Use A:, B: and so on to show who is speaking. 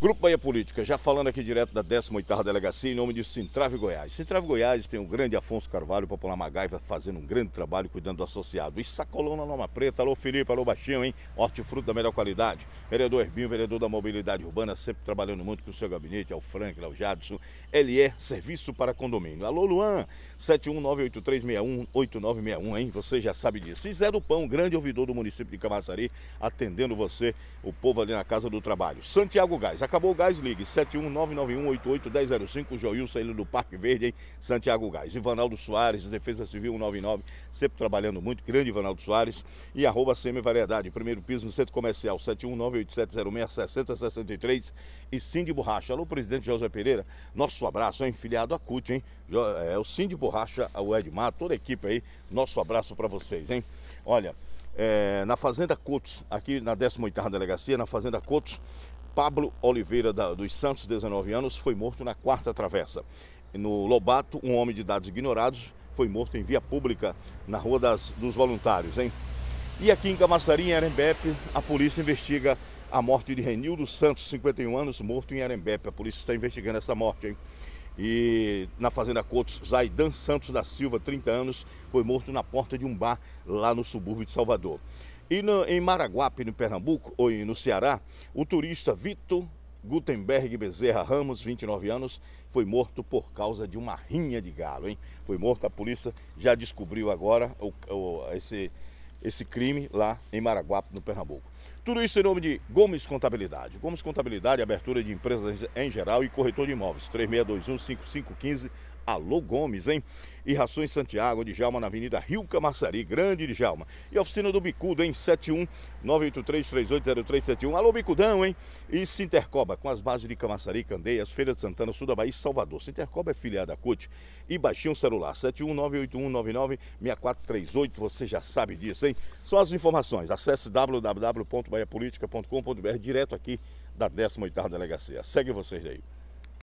A: Grupo Bahia Política, já falando aqui direto da 18ª Delegacia, em nome de Sintrave Goiás. Sintrave Goiás tem o grande Afonso Carvalho, popular Magaiva, fazendo um grande trabalho cuidando do associado. E sacolou na Loma Preta, alô Felipe, alô Baixinho, hein? Hortifruto da melhor qualidade. Vereador Herbinho, vereador da Mobilidade Urbana, sempre trabalhando muito com o seu gabinete, ao é Frank, ao Jadson. LE, Serviço para Condomínio. Alô Luan, 71983618961, hein? Você já sabe disso. E Zé do Pão, grande ouvidor do município de Camaçari, atendendo você, o povo ali na Casa do Trabalho. Santiago Gás, Acabou o gás, ligue 71991881005, Joil saindo do Parque Verde, hein? Santiago Gás. Ivanaldo Soares, Defesa Civil 199, sempre trabalhando muito, grande Ivanaldo Soares. E arroba Variedade, primeiro piso no Centro Comercial, 71987066063 e Cindy Borracha. Alô, presidente José Pereira, nosso abraço, hein? Filiado à CUT, hein? É o Cindy Borracha, o Edmar, toda a equipe aí, nosso abraço para vocês, hein? Olha, é, na Fazenda Coutos, aqui na 18ª Delegacia, na Fazenda Coutos, Pablo Oliveira da, dos Santos, 19 anos, foi morto na quarta travessa. No Lobato, um homem de dados ignorados foi morto em via pública na Rua das, dos Voluntários. Hein? E aqui em Camaçari, em Arembepe, a polícia investiga a morte de Renildo Santos, 51 anos, morto em Arembepe. A polícia está investigando essa morte. Hein? E na Fazenda Cotos, Zaidan Santos da Silva, 30 anos, foi morto na porta de um bar lá no subúrbio de Salvador. E no, em Maraguape, no Pernambuco, ou no Ceará, o turista Vitor Gutenberg Bezerra Ramos, 29 anos, foi morto por causa de uma rinha de galo, hein? Foi morto, a polícia já descobriu agora o, o, esse, esse crime lá em Maraguape, no Pernambuco. Tudo isso em nome de Gomes Contabilidade. Gomes Contabilidade, abertura de empresas em geral e corretor de imóveis. 3621-5515 Alô Gomes, hein? E Rações Santiago, Djalma, na Avenida Rio Camaçari, Grande Djalma. E oficina do Bicudo, em 71 983 Alô Bicudão, hein? E Sintercoba, com as bases de Camaçari, Candeias, Feira de Santana, Sul da Bahia e Salvador. Sintercoba é filiada da CUT. E baixinho celular, 71981996438, você já sabe disso, hein? Só as informações. Acesse www.baiapolitica.com.br, direto aqui da 18ª Delegacia. Segue vocês aí.